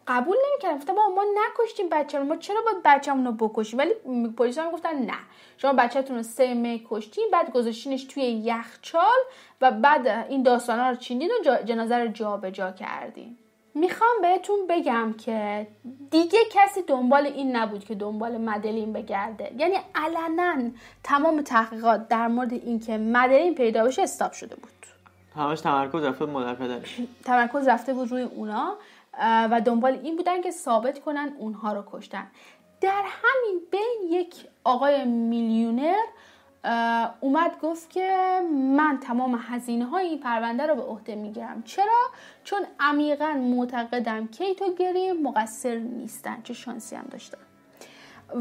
قبول نمیکردن گفتن ما نکشتیم بچه رو ما چرا باید بچه‌مون رو بکشیم ولی پلیس هم گفتن نه شما بچه‌تون رو سه می کشتیم بعد گذاشتینش توی یخچال و بعد این داستانا رو چیندین و جنازه رو جابجا کردین میخوام بهتون بگم که دیگه کسی دنبال این نبود که دنبال مدلین بگرده یعنی علنا تمام تحقیقات در مورد اینکه مدلین پیدا بشه استاب شده بود همش تمرکز رفته مادر پدر تمرکز رفته بود روی اونا و دنبال این بودن که ثابت کنن اونها رو کشتن در همین بین یک آقای میلیونر اومد گفت که من تمام هزینه های این پرونده رو به عهده میگیرم چرا چون عمیقا معتقدم کیت و مقصر نیستن چه شانسی هم داشتن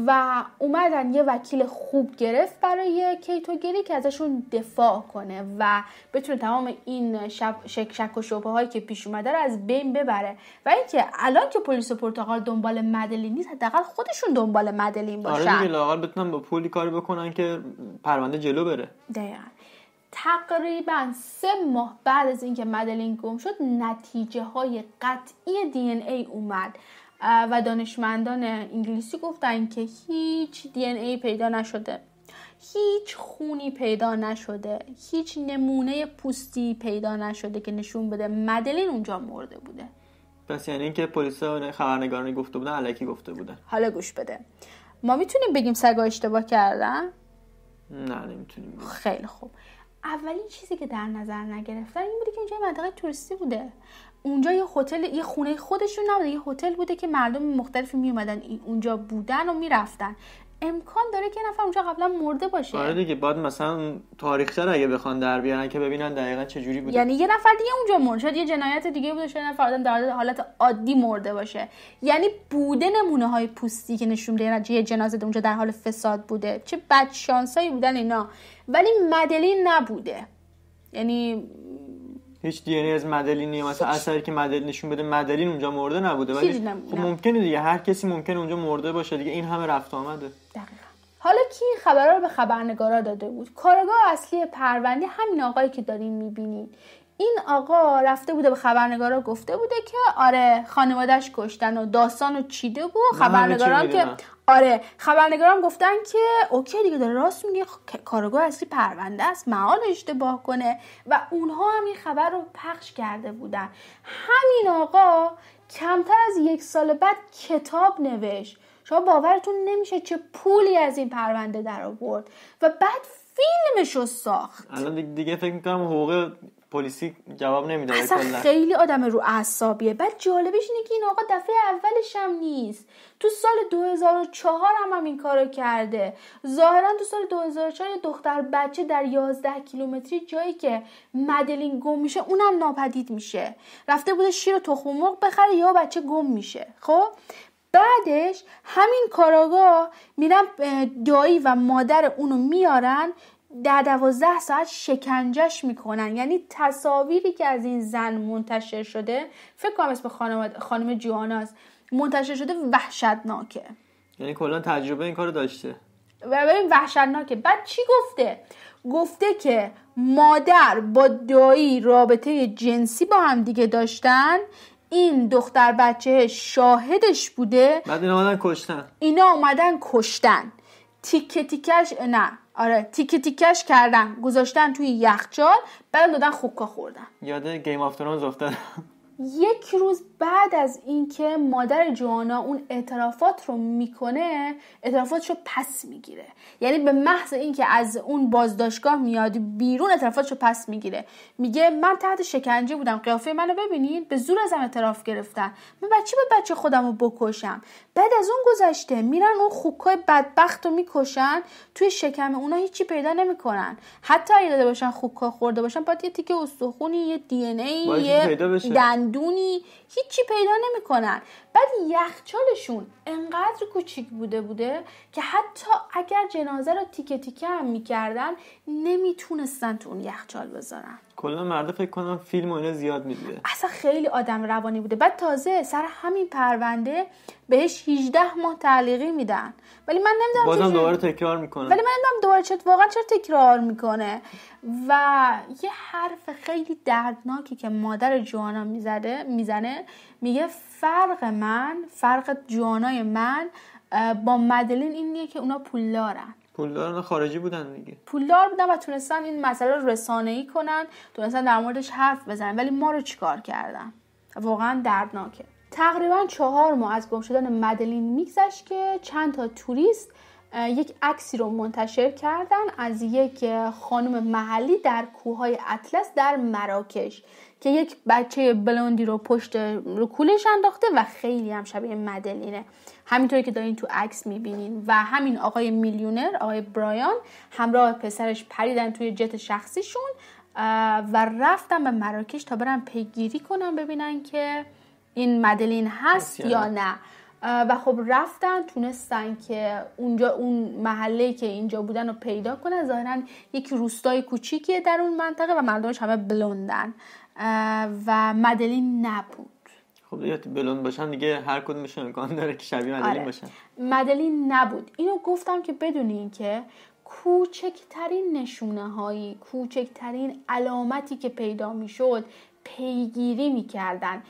و اومدن یه وکیل خوب گرفت برای کیتوگری که ازشون دفاع کنه و بتونه تمام این شک, شک و شبه هایی که پیش اومده رو از بین ببره و اینکه الان که پلیس پرتغال دنبال مدلین نیست حداقل خودشون دنبال مدلین آره باشن آره دیگه بتونن با پولی کاری بکنن که پرونده جلو بره دقیقا تقریبا سه ماه بعد از اینکه مدلین گم شد نتیجه های قطعی دی ای اومد و دانشمندان انگلیسی گفتن که هیچ دی ای پیدا نشده هیچ خونی پیدا نشده هیچ نمونه پوستی پیدا نشده که نشون بده مدلین اونجا مرده بوده پس یعنی اینکه پلیس خبرنگارانی گفته بودن علکی گفته بودن حالا گوش بده ما میتونیم بگیم سگا اشتباه کردن نه نمیتونیم خیلی خوب اولین چیزی که در نظر نگرفتن این بوده که اینجا منطقه توریستی بوده اونجا یه هتل یه خونه خودشون نبوده یه هتل بوده که مردم مختلفی می اومدن اونجا بودن و میرفتن امکان داره که نفر اونجا قبلا مرده باشه آره دیگه بعد مثلا تاریخچه رو اگه بخوان در بیارن که ببینن دقیقا چه جوری بوده یعنی یه نفر دیگه اونجا مرد شد یه جنایت دیگه بوده شده نفر آدم در حالت عادی مرده باشه یعنی بوده نمونه های پوستی که نشون میده یه جنازه اونجا در حال فساد بوده چه بد شانسایی بودن اینا ولی مدلی نبوده یعنی هیچ دی از مدلین نیست مثلا اثری که مدلین نشون بده مدلین اونجا مرده نبوده ولی خب ممکنه دیگه هر کسی ممکنه اونجا مرده باشه دیگه این همه رفت آمده دقیقا. حالا کی این خبرها رو به خبرنگارا داده بود کارگاه اصلی پرونده همین آقایی که داریم میبینید این آقا رفته بوده به خبرنگارا گفته بوده که آره خانوادهش کشتن و داستان و چیده بود خبرنگارا که آره خبرنگارم گفتن که اوکی دیگه داره راست میگه خب، کارگاه اصلی پرونده است معال اشتباه کنه و اونها هم این خبر رو پخش کرده بودن همین آقا کمتر از یک سال بعد کتاب نوشت شما باورتون نمیشه چه پولی از این پرونده در آورد و بعد فیلمش رو ساخت الان دیگه فکر میکنم حقوق پلیسی جواب نمیده اصلا خیلی آدم رو اعصابیه بعد جالبش اینه که این آقا دفعه اولش هم نیست تو سال 2004 هم, هم این کارو کرده ظاهرا تو سال 2004 یه دختر بچه در 11 کیلومتری جایی که مدلین گم میشه اونم ناپدید میشه رفته بوده شیر و تخم مرغ بخره یا بچه گم میشه خب بعدش همین کاراگاه میرن دایی و مادر اونو میارن ده دوازده ساعت شکنجش میکنن یعنی تصاویری که از این زن منتشر شده فکر کنم اسم خانم, خانم منتشر شده وحشتناکه یعنی کلا تجربه این کارو داشته و ببین وحشتناکه بعد چی گفته گفته که مادر با دایی رابطه جنسی با هم دیگه داشتن این دختر بچه شاهدش بوده بعد اینا آمدن کشتن اینا آمدن کشتن تیکه تیکش نه آره تیکه تیکش کردن گذاشتن توی یخچال بعد دادن خوکا خوردن یاد گیم آف ترونز افتادم یک روز بعد از اینکه مادر جوانا اون اعترافات رو میکنه اعترافاتش رو پس میگیره یعنی به محض اینکه از اون بازداشتگاه میاد بیرون اعترافاتش رو پس میگیره میگه من تحت شکنجه بودم قیافه منو ببینید به زور ازم اعتراف گرفتن من بچه به بچه خودم رو بکشم بعد از اون گذشته میرن اون خوکای بدبخت رو میکشن توی شکم اونا هیچی پیدا نمیکنن حتی اگه داده باشن خوکا خورده باشن باید یه تیکه استخونی یه دی ای یه دندونی هیچ چی پیدا نمیکنن بعد یخچالشون انقدر کوچیک بوده بوده که حتی اگر جنازه رو تیکه تیکه هم میکردن نمیتونستن تو اون یخچال بذارن کلا مرده فکر کنم فیلم اینا زیاد میدیده اصلا خیلی آدم روانی بوده بعد تازه سر همین پرونده بهش 18 ماه تعلیقی میدن ولی من نمیدونم بازم دوباره تکرار میکنه ولی من نمیدونم دوباره چه... واقعا چرا تکرار میکنه و یه حرف خیلی دردناکی که مادر جوانا میزده میزنه میگه فرق من فرق جوانای من با مدلین اینیه که اونا پولدارن. پولدارن خارجی بودن دیگه پولدار بودن و تونستن این مسئله رو ای کنن تونستن در موردش حرف بزنن ولی ما رو چیکار کردن واقعا دردناکه تقریبا چهار ماه از گم شدن مدلین میگذشت که چند تا توریست یک عکسی رو منتشر کردن از یک خانم محلی در کوههای اطلس در مراکش که یک بچه بلوندی رو پشت رو کولش انداخته و خیلی هم شبیه مدلینه همینطوری که دارین تو عکس میبینین و همین آقای میلیونر آقای برایان همراه پسرش پریدن توی جت شخصیشون و رفتن به مراکش تا برن پیگیری کنن ببینن که این مدلین هست یا نه و خب رفتن تونستن که اونجا اون محله که اینجا بودن رو پیدا کنن ظاهرا یک روستای کوچیکیه در اون منطقه و مردمش همه بلوندن و مدلین نبود خب دیگه بلون باشن دیگه هر کدومشون امکان داره که شبیه مدلین آره. باشن مدلین نبود اینو گفتم که بدونین که کوچکترین نشونه هایی کوچکترین علامتی که پیدا میشد پیگیری میکردن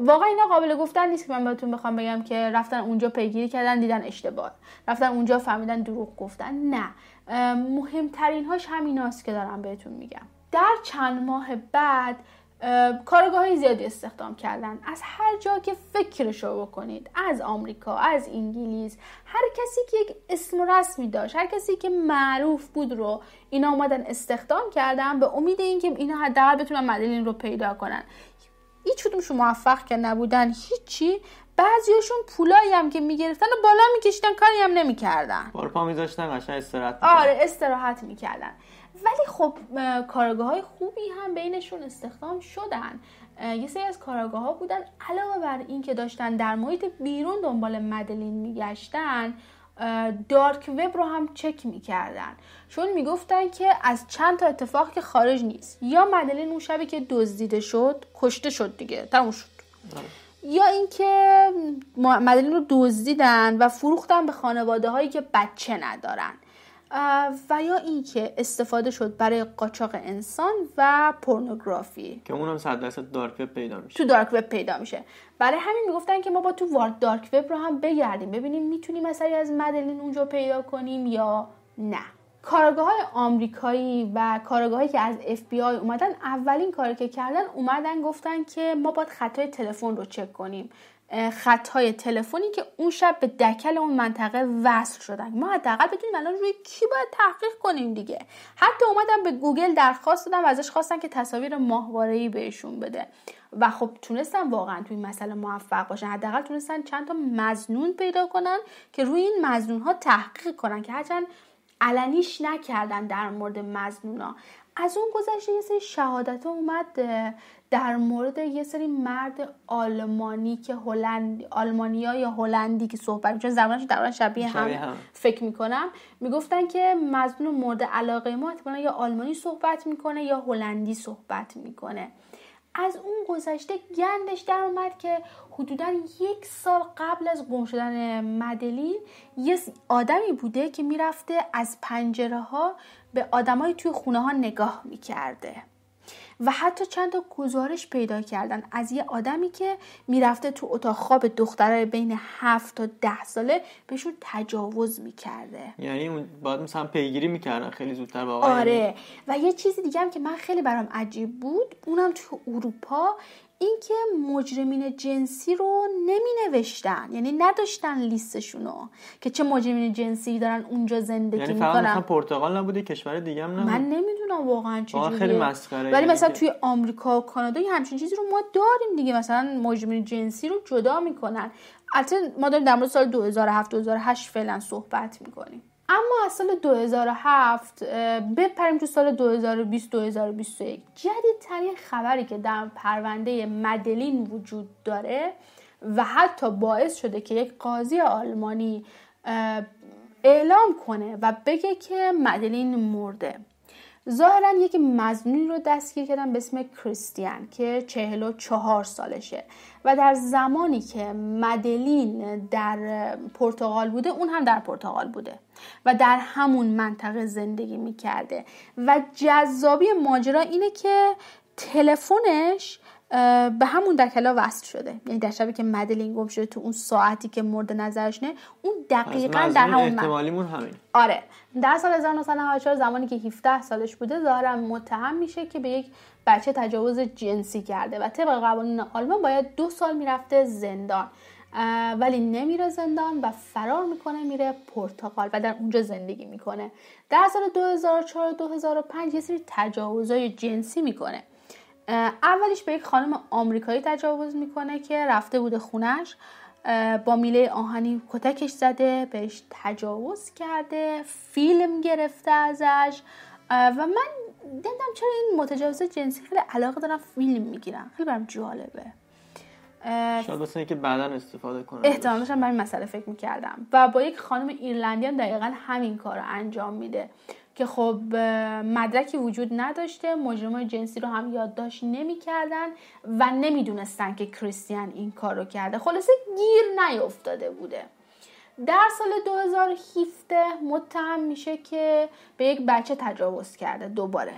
واقعا اینا قابل گفتن نیست که من بهتون بخوام بگم که رفتن اونجا پیگیری کردن دیدن اشتباه رفتن اونجا فهمیدن دروغ گفتن نه مهمترین هاش همین که دارم بهتون میگم در چند ماه بعد کارگاه زیادی استخدام کردن از هر جا که فکرش رو بکنید از آمریکا از انگلیس هر کسی که یک اسم رسمی داشت هر کسی که معروف بود رو اینا آمدن استخدام کردن به امید اینکه اینا حداقل بتونن مدلین رو پیدا کنن هیچ کدومشون موفق که نبودن هیچی بعضیاشون پولایی هم که میگرفتن و بالا میکشیدن کاری هم نمیکردن بار پا میذاشتن استراحت آره استراحت میکردن ولی خب کارگاه های خوبی هم بینشون استخدام شدن یه سری از کاراگاه ها بودن علاوه بر این که داشتن در محیط بیرون دنبال مدلین میگشتن دارک وب رو هم چک میکردن چون میگفتن که از چند تا اتفاق که خارج نیست یا مدلین اون شبی که دزدیده شد کشته شد دیگه تموم شد یا اینکه مدلین رو دزدیدن و فروختن به خانواده هایی که بچه ندارن و یا اینکه استفاده شد برای قاچاق انسان و پورنوگرافی که اونم صد درصد دارک وب پیدا میشه تو دارک وب پیدا میشه برای همین میگفتن که ما با تو وارد دارک وب رو هم بگردیم ببینیم میتونیم اثری از مدلین اونجا پیدا کنیم یا نه کارگاه های آمریکایی و کارگاهایی که از اف بی آی اومدن اولین کاری که کردن اومدن گفتن که ما باید خطای تلفن رو چک کنیم خطهای تلفنی که اون شب به دکل اون منطقه وصل شدن ما حداقل بدونیم الان روی کی باید تحقیق کنیم دیگه حتی اومدم به گوگل درخواست دادم و ازش خواستن که تصاویر ای بهشون بده و خب تونستن واقعا توی این مسئله موفق باشن حداقل تونستن چند تا مزنون پیدا کنن که روی این مزنون ها تحقیق کنن که هرچند علنیش نکردن در مورد مزنونا از اون گذشته یه سری شهادت اومد در مورد یه سری مرد آلمانی که هلند آلمانیا یا هلندی که صحبت چون زبانش در شبیه, شبیه هم, فکر میکنم میگفتن که مظنون مورد علاقه ما یا آلمانی صحبت میکنه یا هلندی صحبت میکنه از اون گذشته گندش در اومد که حدودا یک سال قبل از گم شدن مدلین یه آدمی بوده که میرفته از پنجره ها به آدمای توی خونه ها نگاه میکرده و حتی چند تا گزارش پیدا کردن از یه آدمی که میرفته تو اتاق خواب دختره بین هفت تا ده ساله بهشون تجاوز میکرده یعنی اون باید مثلا پیگیری میکردن خیلی زودتر با آره و یه چیزی دیگه هم که من خیلی برام عجیب بود اونم تو اروپا اینکه مجرمین جنسی رو نمی نوشتن یعنی نداشتن لیستشونو که چه مجرمین جنسی دارن اونجا زندگی یعنی میکنن یعنی پرتغال نبوده کشور دیگه هم نبوده من نمیدونم واقعا چجوریه خیلی مسخره ولی مثلا توی آمریکا و کانادا یه همچین چیزی رو ما داریم دیگه مثلا مجرمین جنسی رو جدا میکنن البته ما داریم در مورد سال 2007 2008 فعلا صحبت میکنیم اما از سال 2007 بپریم تو سال 2020 2021 جدیدترین خبری که در پرونده مدلین وجود داره و حتی باعث شده که یک قاضی آلمانی اعلام کنه و بگه که مدلین مرده ظاهرا یک مزنونی رو دستگیر کردن به اسم کریستیان که 44 سالشه و در زمانی که مدلین در پرتغال بوده اون هم در پرتغال بوده و در همون منطقه زندگی میکرده و جذابی ماجرا اینه که تلفنش به همون دکلا وصل شده یعنی در شبی که مدلین گم شده تو اون ساعتی که مورد نظرش نه اون دقیقا در همون احتمالیمون همین آره در سال 1994 زمانی که 17 سالش بوده ظاهرا متهم میشه که به یک بچه تجاوز جنسی کرده و طبق قوانین آلمان باید دو سال میرفته زندان ولی نمیره زندان و فرار میکنه میره پرتغال و در اونجا زندگی میکنه در سال 2004 2005 یه سری تجاوزهای جنسی میکنه اولیش به یک خانم آمریکایی تجاوز میکنه که رفته بوده خونش با میله آهنی کتکش زده بهش تجاوز کرده فیلم گرفته ازش و من دیدم چرا این متجاوز جنسی خیلی علاقه دارم فیلم میگیرم خیلی برم جالبه شاید که بعدا استفاده کنم احتمال من این مسئله فکر میکردم و با یک خانم ایرلندی هم دقیقا همین کار رو انجام میده که خب مدرکی وجود نداشته مجرم جنسی رو هم یادداشت نمیکردن و نمیدونستن که کریستیان این کار رو کرده خلاصه گیر نیفتاده بوده در سال 2017 متهم میشه که به یک بچه تجاوز کرده دوباره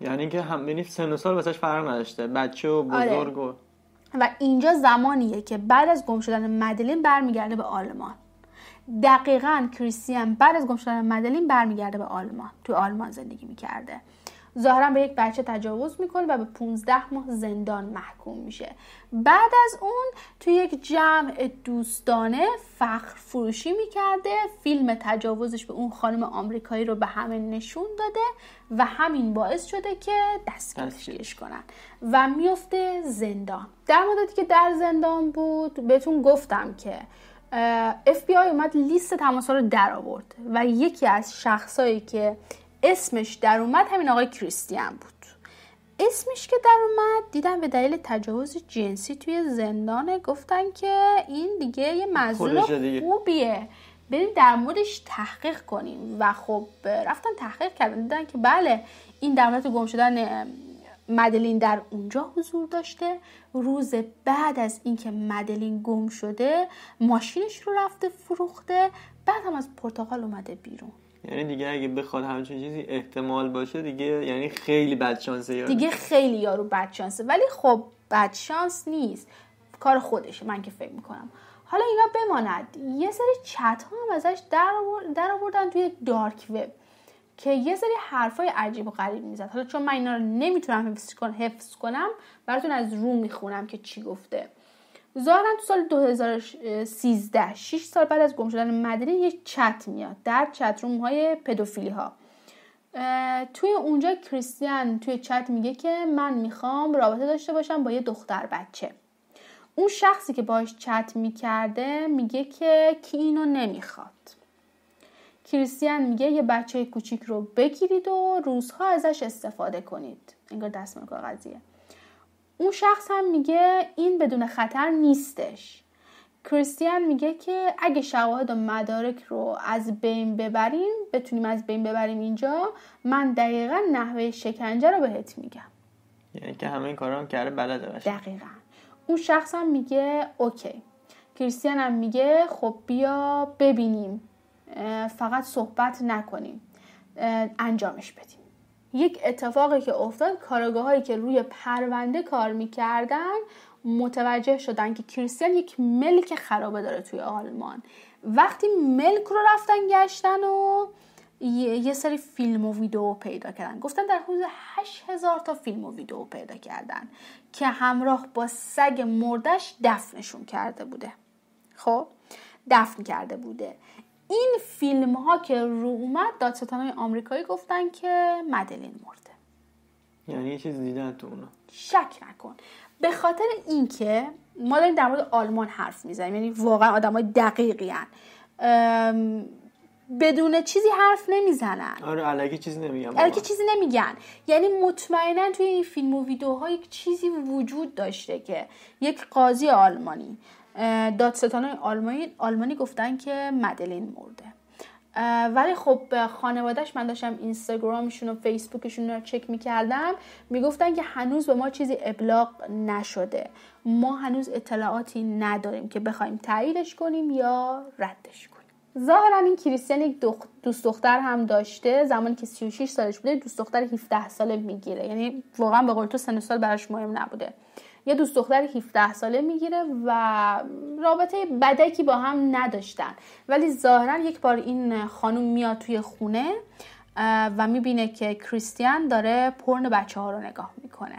یعنی که هم یعنی سن و سال واسش فرق نداشته بچه و آره. بزرگ آره. و اینجا زمانیه که بعد از گم شدن مدلین برمیگرده به آلمان دقیقا کریستیان بعد از گم مدلین برمیگرده به آلمان تو آلمان زندگی میکرده ظاهرا به یک بچه تجاوز میکنه و به 15 ماه زندان محکوم میشه بعد از اون تو یک جمع دوستانه فخر فروشی میکرده فیلم تجاوزش به اون خانم آمریکایی رو به همه نشون داده و همین باعث شده که دستگیرش کنن و میفته زندان در مدتی که در زندان بود بهتون گفتم که اف بی آی اومد لیست تماسا رو در آورد و یکی از شخصایی که اسمش در اومد همین آقای کریستیان بود اسمش که در اومد دیدن به دلیل تجاوز جنسی توی زندانه گفتن که این دیگه یه مظلوم خوبیه بریم در موردش تحقیق کنیم و خب رفتن تحقیق کردن دیدن که بله این در مورد گم شدن مدلین در اونجا حضور داشته روز بعد از اینکه مدلین گم شده ماشینش رو رفته فروخته بعد هم از پرتغال اومده بیرون یعنی دیگه اگه بخواد همچین چیزی احتمال باشه دیگه یعنی خیلی بدشانسه یارو دیگه خیلی یارو بدشانسه ولی خب بدشانس نیست کار خودشه من که فکر میکنم حالا اینا بماند یه سری چت ها هم ازش در, در آوردن توی دارک وب که یه سری حرفای عجیب و غریب میزد حالا چون من اینا رو نمیتونم حفظ کنم براتون از رو میخونم که چی گفته ظاهرا تو سال 2013 6 سال بعد از گم شدن یه چت میاد در چت روم های پدوفیلی ها توی اونجا کریستیان توی چت میگه که من میخوام رابطه داشته باشم با یه دختر بچه اون شخصی که باش چت میکرده میگه که کی اینو نمیخواد کریستیان میگه یه بچه کوچیک رو بگیرید و روزها ازش استفاده کنید انگار دست قضیه اون شخص هم میگه این بدون خطر نیستش کریستیان میگه که اگه شواهد و مدارک رو از بین ببریم بتونیم از بین ببریم اینجا من دقیقا نحوه شکنجه رو بهت میگم یعنی که همه این کارا هم کرده بلده باشه دقیقا اون شخص هم میگه اوکی کریستیان هم میگه خب بیا ببینیم فقط صحبت نکنیم انجامش بدیم یک اتفاقی که افتاد کارگاه هایی که روی پرونده کار میکردن متوجه شدن که کریستیان یک ملک خرابه داره توی آلمان وقتی ملک رو رفتن گشتن و یه سری فیلم و ویدیو پیدا کردن گفتن در حدود 8000 تا فیلم و ویدیو پیدا کردن که همراه با سگ مردش دفنشون کرده بوده خب دفن کرده بوده این فیلم ها که رو اومد دادستان آمریکایی گفتن که مدلین مرده یعنی یه چیز دیدن تو اونا شک نکن به خاطر اینکه ما داریم در مورد آلمان حرف میزنیم یعنی واقعا آدم های دقیقی هن. بدون چیزی حرف نمیزنن آره علاقه چیزی نمیگن علاقه چیزی نمیگن یعنی مطمئنا توی این فیلم و ویدیوها یک چیزی وجود داشته که یک قاضی آلمانی دادستان آلمانی آلمانی گفتن که مدلین مرده ولی خب خانوادهش من داشتم اینستاگرامشون و فیسبوکشون رو چک میکردم میگفتن که هنوز به ما چیزی ابلاغ نشده ما هنوز اطلاعاتی نداریم که بخوایم تاییدش کنیم یا ردش کنیم ظاهرا این کریستیان یک دخ... دوست دختر هم داشته زمانی که 36 سالش بوده دوست دختر 17 ساله میگیره یعنی واقعا به قول تو سن سال براش مهم نبوده یه دوست دختر 17 ساله میگیره و رابطه بدکی با هم نداشتن ولی ظاهرا یک بار این خانم میاد توی خونه و میبینه که کریستیان داره پرن بچه ها رو نگاه میکنه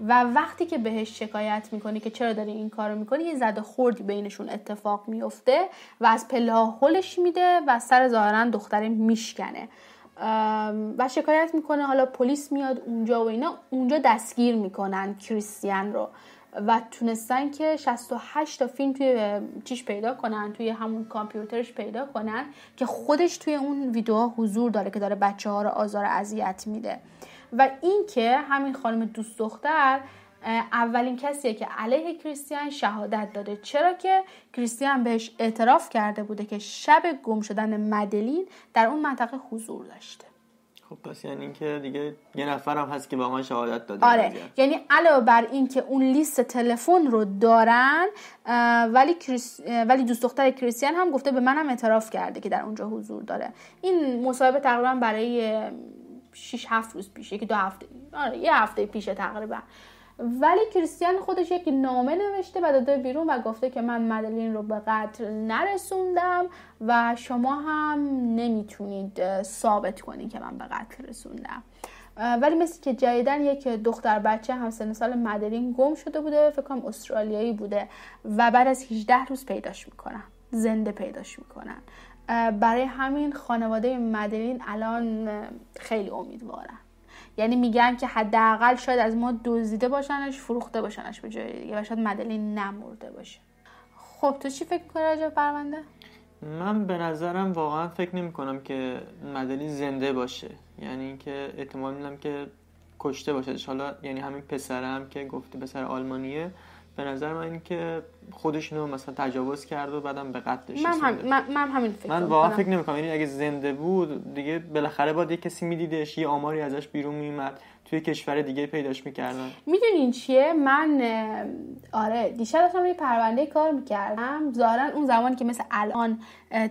و وقتی که بهش شکایت میکنه که چرا داری این کارو میکنه یه زده خوردی بینشون اتفاق میفته و از پله هلش میده و سر ظاهرا دختره میشکنه و شکایت میکنه حالا پلیس میاد اونجا و اینا اونجا دستگیر میکنن کریستیان رو و تونستن که 68 تا فیلم توی چیش پیدا کنن توی همون کامپیوترش پیدا کنن که خودش توی اون ویدیوها حضور داره که داره بچه ها رو آزار اذیت میده و اینکه همین خانم دوست دختر اولین کسیه که علیه کریستیان شهادت داده چرا که کریستیان بهش اعتراف کرده بوده که شب گم شدن مدلین در اون منطقه حضور داشته خب پس یعنی که دیگه یه نفر هم هست که با ما شهادت داده آره یعنی علاوه بر اینکه اون لیست تلفن رو دارن ولی ولی دوست دختر کریستیان هم گفته به منم اعتراف کرده که در اونجا حضور داره این مصاحبه تقریبا برای 6 7 روز پیشه یکی دو هفته آره یه هفته پیشه تقریبا ولی کریستیان خودش یک نامه نوشته و داده بیرون و گفته که من مدلین رو به قتل نرسوندم و شما هم نمیتونید ثابت کنید که من به قتل رسوندم ولی مثل که جدیدن یک دختر بچه هم سن سال مدلین گم شده بوده فکر کنم استرالیایی بوده و بعد از 18 روز پیداش میکنن زنده پیداش میکنن برای همین خانواده مدلین الان خیلی امیدوارن یعنی میگن که حداقل شاید از ما دزدیده باشنش فروخته باشنش به جای دیگه و شاید مدلین نمورده باشه خب تو چی فکر کنی راجع پرونده من به نظرم واقعا فکر نمی کنم که مدلی زنده باشه یعنی اینکه احتمال میدم که کشته باشه حالا یعنی همین پسرم که گفته پسر آلمانیه به نظر من اینکه خودش اینو مثلا تجاوز کرد و بعدم به قتلش من, هم... من, من همین فکر من واقعا فکر نمی‌کنم یعنی اگه زنده بود دیگه بالاخره باید یه کسی میدیدش یه آماری ازش بیرون میومد توی کشور دیگه پیداش میکردن میدونین چیه من آره دیشب داشتم روی پرونده کار می‌کردم ظاهرا اون زمان که مثل الان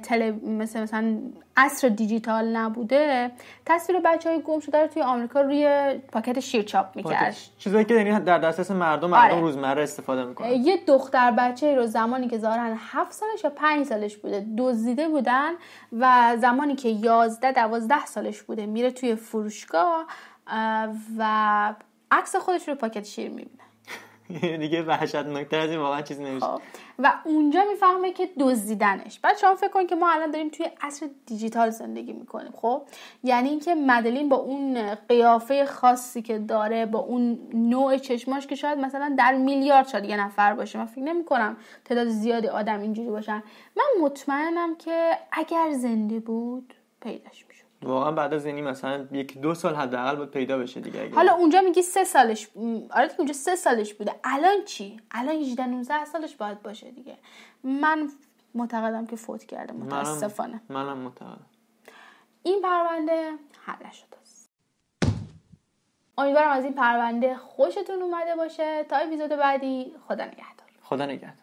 تل... مثل مثلا عصر دیجیتال نبوده تصویر بچه های گم شده رو توی آمریکا روی پاکت شیر چاپ میکرد چیزایی که یعنی در دسترس مردم مردم آره. روزمره استفاده میکنن یه دختر بچه رو زمانی که ظاهرا 7 سالش و 5 سالش بوده دزدیده بودن و زمانی که 11 12 سالش بوده میره توی فروشگاه و عکس خودش رو پاکت شیر میبینه دیگه وحشتناکتر از این واقعا چیز نمیشه خب. و اونجا میفهمه که دزدیدنش بچه هم فکر کنید که ما الان داریم توی عصر دیجیتال زندگی میکنیم خب یعنی اینکه مدلین با اون قیافه خاصی که داره با اون نوع چشماش که شاید مثلا در میلیارد شاید یه نفر باشه من فکر نمیکنم تعداد زیادی آدم اینجوری باشن من مطمئنم که اگر زنده بود پیداش واقعا بعد از یعنی مثلا یک دو سال حداقل بود پیدا بشه دیگه حالا اونجا میگی سه سالش آره اونجا سه سالش بوده الان چی الان 18 19 سالش باید باشه دیگه من معتقدم که فوت کرده متاسفانه منم, این پرونده حل شده امیدوارم از این پرونده خوشتون اومده باشه تا اپیزود بعدی خدا نگهدار خدا نگهدار